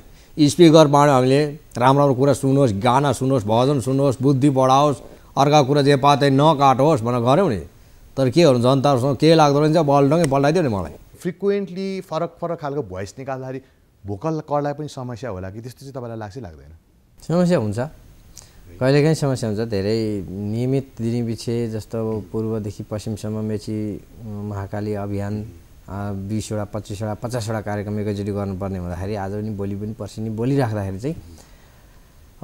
स्पिकर बाँड्यौँ हामीले राम्रो राम्रो कुरा सुनोस् गाना सुनोस् भजन सुनोस् बुद्धि बढाओस् अर्का कुरा जे पातै नकाटोस् भनेर गऱ्यौँ नि तर के गर्नु जनताहरूसँग के लाग्दो रहेछ बलडङ्गै पल्टाइदियो नि मलाई फ्रिक्वेन्टली फरक फरक खालको भोइस निकाल्दाखेरि भोकल कडलाई पनि समस्या होला कि त्यस्तो चाहिँ तपाईँलाई लाग्छ लाग्दैन समस्या हुन्छ कहिलेकाहीँ समस्या हुन्छ धेरै नियमित दिने पछि जस्तो पूर्वदेखि पश्चिमसम्म मेची महाकाली अभियान बिसवटा पच्चिसवटा पचासवटा कार्यक्रम एकैचोटि गर्नुपर्ने हुँदाखेरि आज पनि बोली पनि पर्सि नि बोलिराख्दाखेरि चाहिँ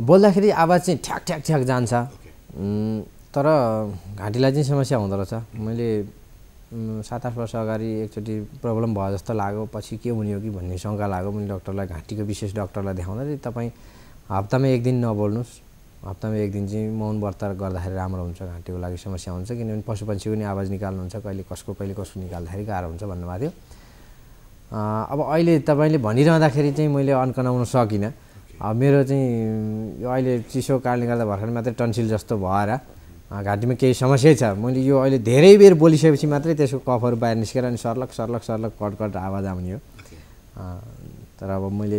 बोल्दाखेरि आवाज चाहिँ ठ्याक ठ्याक ठ्याक जान्छ तर घाँटीलाई चाहिँ समस्या हुँदो रहेछ मैले सात आठ वर्ष अगाडि एकचोटि प्रब्लम भयो जस्तो लाग्यो पछि के हुने हो कि भन्ने शङ्का लाग्यो मैले डक्टरलाई घाँटीको विशेष डक्टरलाई देखाउँदाखेरि तपाईँ हप्तामा एक दिन नबोल्नुहोस् हप्तामा एक दिन चाहिँ मौन व्रत गर्दाखेरि राम्रो हुन्छ घाँटीको लागि समस्या हुन्छ किनभने पशु पक्षीको पनि आवाज निकाल्नुहुन्छ कहिले कसको कहिले कसको निकाल्दाखेरि गाह्रो हुन्छ भन्नुभएको थियो अब अहिले तपाईँले भनिरहँदाखेरि चाहिँ मैले अन्कनाउन सकिनँ अब मेरो चाहिँ अहिले चिसो कारणले गर्दा भर्खर मात्रै टन्सिल जस्तो भएर घाँटीमा केही समस्या छ मैले यो अहिले धेरै बेर बोलिसकेपछि मात्रै त्यसको कफहरू बाहिर निस्केर अनि सर्लक सर्लक सर्लक कट आवाज आउने हो तर अब मैले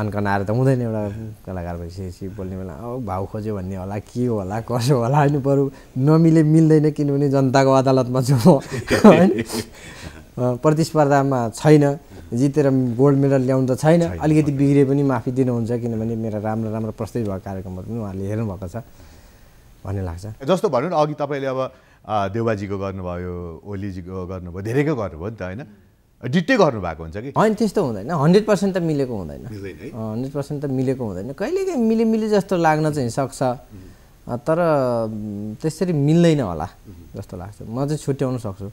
अन्कनाएर त हुँदैन एउटा कलाकार भइसकेपछि बोल्ने बेला अब भाउ खोज्यो भन्ने होला के होला कसो होला होइन बरु नमिले मिल्दैन किनभने जनताको अदालतमा छु होइन प्रतिस्पर्धामा छैन जितेर गोल्ड मेडल ल्याउनु त छैन अलिकति बिग्रिए पनि माफी दिनुहुन्छ किनभने मेरा राम्रो राम्रो प्रस्तुत भएको कार्यक्रमहरू पनि उहाँले हेर्नुभएको छ भन्ने लाग्छ जस्तो भनौँ न अघि तपाईँले अब देवाजीको गर्नुभयो ओलीजीको गर्नुभयो धेरैको गर्नुभयो नि त होइन डिटेक्ट गर्नुभएको हुन्छ कि होइन त्यस्तो हुँदैन हन्ड्रेड पर्सेन्ट त मिलेको हुँदैन हन्ड्रेड पर्सेन्ट त मिलेको हुँदैन कहिलेकाहीँ मिलिमिली जस्तो लाग्न चाहिँ सक्छ तर त्यसरी मिल्दैन होला जस्तो लाग्छ म चाहिँ छुट्याउन सक्छु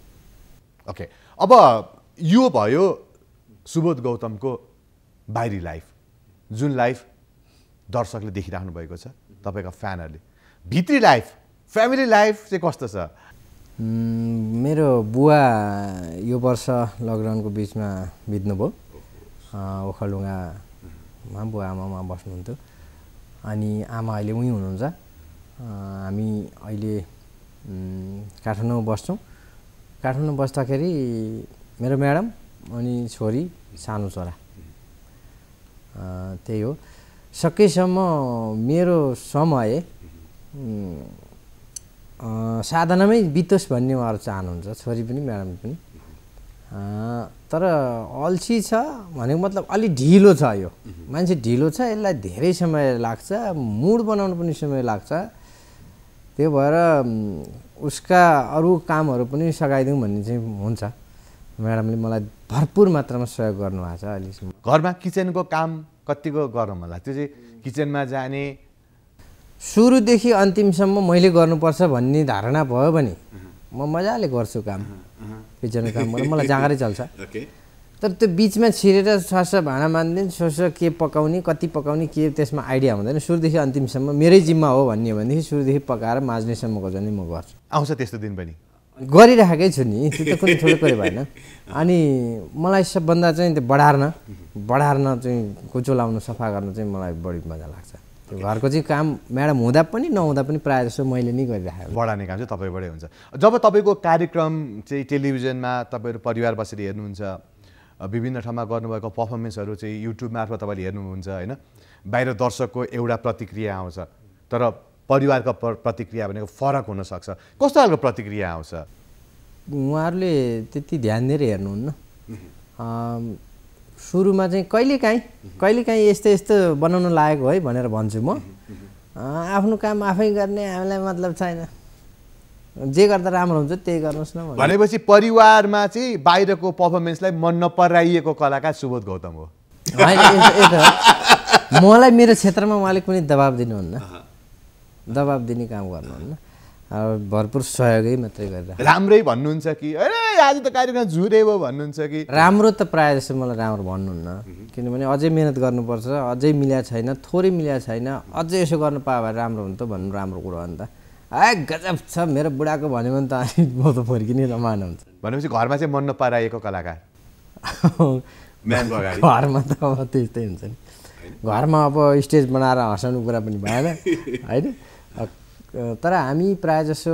ओके अब यो भयो सुबोध गौतमको बाहिरी लाइफ जुन लाइफ दर्शकले देखिराख्नु भएको छ तपाईँका फ्यानहरूले भित्री लाइफ फ्यामिली लाइफ चाहिँ कस्तो छ मेरो बुवा यो वर्ष लकडाउनको बिचमा बित्नुभयो ओखलढुङ्गामा बुवा आमामा बस्नुहुन्थ्यो अनि आमा अहिले उहीँ हुनुहुन्छ हामी अहिले काठमाडौँ बस्छौँ काठमाडौँ बस्दाखेरि मेरो म्याडम अनि छोरी सानो छोरा त्यही हो सकेसम्म मेरो समय साधनामै बितोस् भन्ने उहाँहरू चाहनुहुन्छ छोरी पनि म्याडम पनि तर अल्छी छ भनेको मतलब अलि ढिलो छ यो मान्छे ढिलो छ यसलाई धेरै समय लाग्छ मुड बनाउनु पनि समय लाग्छ त्यो भएर उसका अरू कामहरू पनि सघाइदिउँ भन्ने चाहिँ हुन्छ म्याडमले मलाई भरपुर मात्रामा सहयोग गर्नुभएको छ अहिलेसम्म घरमा किचनको काम कतिको गरौँ होला त्यो चाहिँ किचनमा जाने सुरुदेखि अन्तिमसम्म मैले गर्नुपर्छ भन्ने धारणा भयो भने म मजाले गर्छु काम काम कामबाट मलाई जाँगरै चल्छ तर त्यो बिचमा छिरेर सर्स भाँडा मान्दैन सर्स के पकाउने कति पकाउने के त्यसमा आइडिया हुँदैन सुरुदेखि अन्तिमसम्म मेरै जिम्मा हो भन्ने हो भनेदेखि सुरुदेखि पकाएर माझ्नेसम्मको झन् म गर्छु आउँछ त्यस्तो दिन पनि गरिराखेकै छु नि त्यो त कुनै ठुलो कुरो भएन अनि मलाई सबभन्दा चाहिँ त्यो बढार्न बढार्न चाहिँ कुचो लाउनु सफा गर्न चाहिँ मलाई बढी मजा लाग्छ घरको चाहिँ काम म्याडम हुँदा पनि नहुँदा पनि प्रायः जस्तो मैले नै गरिरहेको बढाने काम चाहिँ तपाईँबाटै हुन्छ जब तपाईँको कार्यक्रम चाहिँ टेलिभिजनमा तपाईँहरू परिवार बसेर हेर्नुहुन्छ विभिन्न ठाउँमा गर्नुभएको पर्फर्मेन्सहरू चाहिँ युट्युब मार्फत तपाईँले हेर्नुहुन्छ होइन बाहिर दर्शकको एउटा प्रतिक्रिया आउँछ तर परिवारको प्रतिक्रिया भनेको फरक हुनसक्छ कस्तो खालको प्रतिक्रिया आउँछ उहाँहरूले त्यति ध्यान दिएर हेर्नुहुन्न सुरुमा चाहिँ कहिलेकाहीँ कहिलेकाहीँ यस्तो यस्तो बनाउनु लागेको है भनेर भन्छु म आफ्नो काम आफै गर्ने हामीलाई मतलब छैन जे गर्दा राम्रो हुन्छ त्यही गर्नुहोस् न भनेपछि परिवारमा चाहिँ बाहिरको पर्फर्मेन्सलाई मन नपराइएको कलाकार सुबोध गौतम हो मलाई मेरो क्षेत्रमा उहाँले कुनै दबाब दिनुहुन्न दबाब दिने काम गर्नुहुन्न भरपुर सहयोगै मात्रै गरेर राम्रै भन्नुहुन्छ कि होइन आज त कार्यक्रम झुरे भयो भन्नुहुन्छ कि राम्रो त प्रायः जस्तो मलाई राम्रो भन्नुहुन्न किनभने अझै मिहिनेत गर्नुपर्छ अझै मिल्या छैन थोरै मिल्या छैन अझै यसो गर्नु पायो भने राम्रो हुन्छ भन्नु राम्रो कुरो अन्त है गजब छ मेरो बुढाको भन्यो भने त अनि म त फर्किने रमान हुन्छ भनेपछि घरमा चाहिँ मन नपराएको कलाकार घरमा त अब त्यस्तै हुन्छ नि घरमा अब स्टेज बनाएर हँसाउनु कुरा पनि भएन होइन तर हामी प्रायः जसो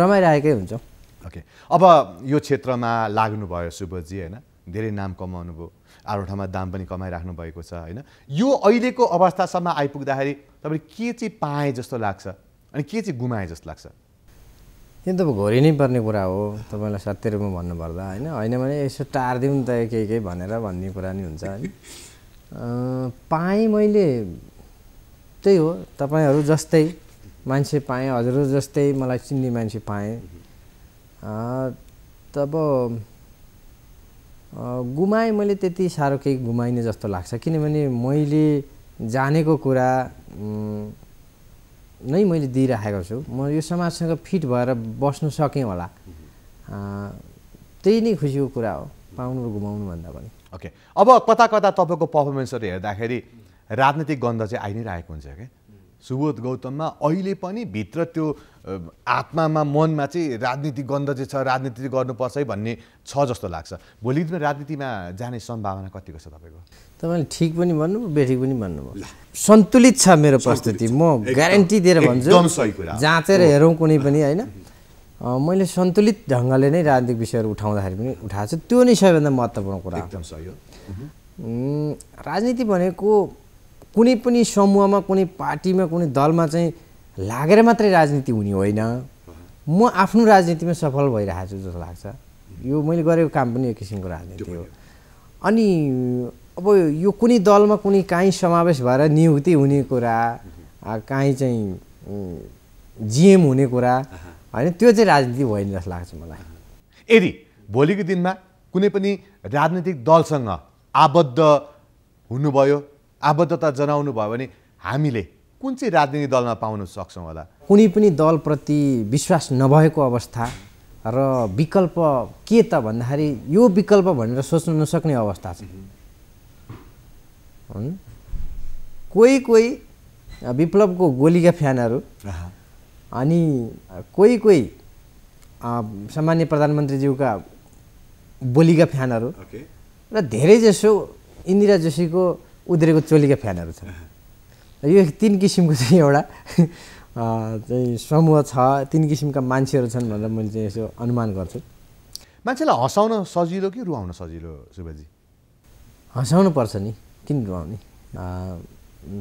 रमाइरहेकै हुन्छौँ ओके अब यो क्षेत्रमा लाग्नुभयो शुभजी होइन धेरै नाम कमाउनु भयो अरू ठाउँमा दाम पनि कमाइराख्नु भएको छ होइन यो अहिलेको अवस्थासम्म आइपुग्दाखेरि तपाईँले के चाहिँ पाएँ जस्तो लाग्छ अनि के चाहिँ गुमाएँ जस्तो लाग्छ यो त घोरि नै पर्ने कुरा हो तपाईँलाई सत्य रूपमा भन्नुपर्दा होइन होइन भने यसो टारिदिउँ त केही केही भनेर भन्ने कुरा नि हुन्छ होइन पाएँ मैले त्यही हो तपाईँहरू जस्तै मान्छे पाएँ हजुरहरू जस्तै मलाई चिन्ने मान्छे पाएँ तब गुमाएँ मैले त्यति साह्रो केही गुमाइने जस्तो लाग्छ किनभने मैले जानेको कुरा नै मैले दिइराखेको छु म यो समाजसँग फिट भएर बस्नु सकेँ होला त्यही नै खुसीको कुरा हो पाउनु र गुमाउनु भन्दा पनि ओके अब कता कता तपाईँको पर्फर्मेन्सहरू हेर्दाखेरि राजनीतिक गन्ध चाहिँ आइ नै रहेको हुन्छ क्या सुबोध गौतममा अहिले पनि भित्र त्यो आत्मामा मनमा चाहिँ राजनीति गन्ध चाहिँ छ राजनीति गर्नुपर्छ है भन्ने छ जस्तो लाग्छ भोलि दिनमा राजनीतिमा जाने सम्भावना कतिको छ तपाईँको तपाईँले ठिक पनि भन्नुभयो बेठिक पनि भन्नुभयो सन्तुलित छ मेरो प्रस्तुति म ग्यारेन्टी दिएर भन्छु जाँचेर हेरौँ कुनै पनि होइन मैले सन्तुलित ढङ्गले नै राजनीतिक विषयहरू उठाउँदाखेरि पनि उठाएको छु त्यो नै सबैभन्दा महत्त्वपूर्ण कुरा एकदम सही हो राजनीति भनेको कुनै पनि समूहमा कुनै पार्टीमा कुनै दलमा चाहिँ लागेर मात्रै राजनीति हुने होइन म आफ्नो राजनीतिमा सफल भइरहेको छु जस्तो लाग्छ यो मैले गरेको काम पनि एक किसिमको राजनीति हो अनि अब यो कुनै दलमा कुनै काहीँ समावेश भएर नियुक्ति हुने कुरा काहीँ चाहिँ जिएम हुने कुरा होइन त्यो चाहिँ राजनीति भएन जस्तो लाग्छ मलाई यदि भोलिको दिनमा कुनै पनि राजनीतिक दलसँग आबद्ध हुनुभयो आबद्धता जनाउनु भयो भने हामीले कुन चाहिँ राजनीतिक दलमा पाउन सक्छौँ होला कुनै पनि दलप्रति विश्वास नभएको अवस्था र विकल्प के त भन्दाखेरि यो विकल्प भनेर सोच्न नसक्ने अवस्था छ कोही कोही विप्लवको गोलीका फ्यानहरू अनि कोही कोही सामान्य प्रधानमन्त्रीज्यूका बोलीका फ्यानहरू र धेरैजसो इन्दिरा जोशीको उद्रेको चोलीका फ्यानहरू छन् यो तिन किसिमको चाहिँ एउटा चाहिँ समूह छ तिन किसिमका मान्छेहरू छन् भनेर मैले चाहिँ यसो अनुमान गर्छु मान्छेलाई हँसाउन सजिलो कि रुवाउन सजिलो सुभाजी हँसाउनु पर्छ नि किन रुवाउने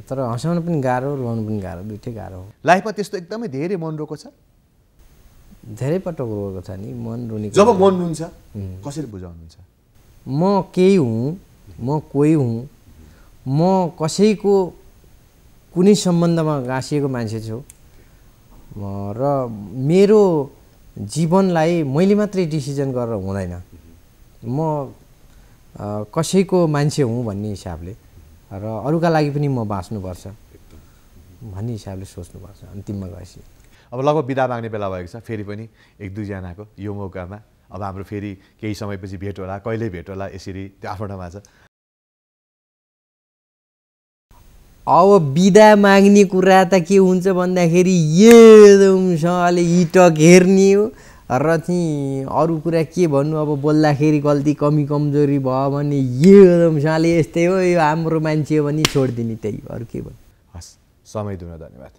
तर हँसाउनु पनि गाह्रो रुवाउनु पनि गाह्रो दुइटै गाह्रो हो लाइफमा त्यस्तो एकदमै धेरै मन रोएको छ धेरै पटक रोएको छ नि मन रुने जब मन रुन्छ कसरी बुझाउनुहुन्छ म केही हुँ म कोही हुँ म कसैको कुनै सम्बन्धमा गाँसिएको मान्छे छु र मेरो जीवनलाई मैले मात्रै डिसिजन गरेर हुँदैन म कसैको मान्छे हुँ भन्ने हिसाबले र अरूका लागि पनि म बाँच्नुपर्छ भन्ने हिसाबले सोच्नुपर्छ अन्तिममा गएपछि अब लगभग बिदा माग्ने बेला भएको छ फेरि पनि एक दुईजनाको यो मौकामा अब हाम्रो फेरि केही समयपछि भेट होला कहिल्यै भेट होला यसरी त्यो आफ्नो छ अब बिदा माग्ने कुरा त के हुन्छ भन्दाखेरि एकदमसँगले हिटक हेर्ने हो र चाहिँ अरू कुरा के भन्नु अब बोल्दाखेरि गल्ती कमी कमजोरी भयो भने एकदमसँगले यस्तै हो यो हाम्रो मान्छे हो भने छोडिदिने त्यही अरू के भन्नु हस् समय दिनु धन्यवाद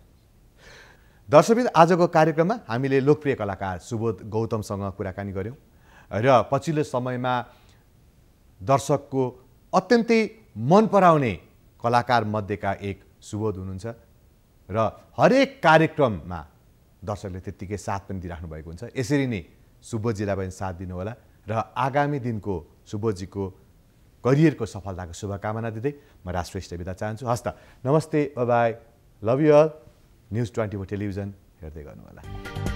दर्शकविद आजको कार्यक्रममा हामीले लोकप्रिय कलाकार सुबोध गौतमसँग कुराकानी गऱ्यौँ र पछिल्लो समयमा दर्शकको अत्यन्तै मन पराउने कलाकार मध्येका एक सुबोध हुनुहुन्छ र हरेक कार्यक्रममा दर्शकले त्यत्तिकै साथ पनि दिइराख्नु भएको हुन्छ यसरी नै सुबोधजीलाई पनि साथ दिनुहोला र आगामी दिनको सुबोधजीको करियरको सफलताको शुभकामना दिँदै म राष्ट्रिय बिदा चाहन्छु हस्त नमस्ते bye love you all news twenty four television हेर्दै गर्नुहोला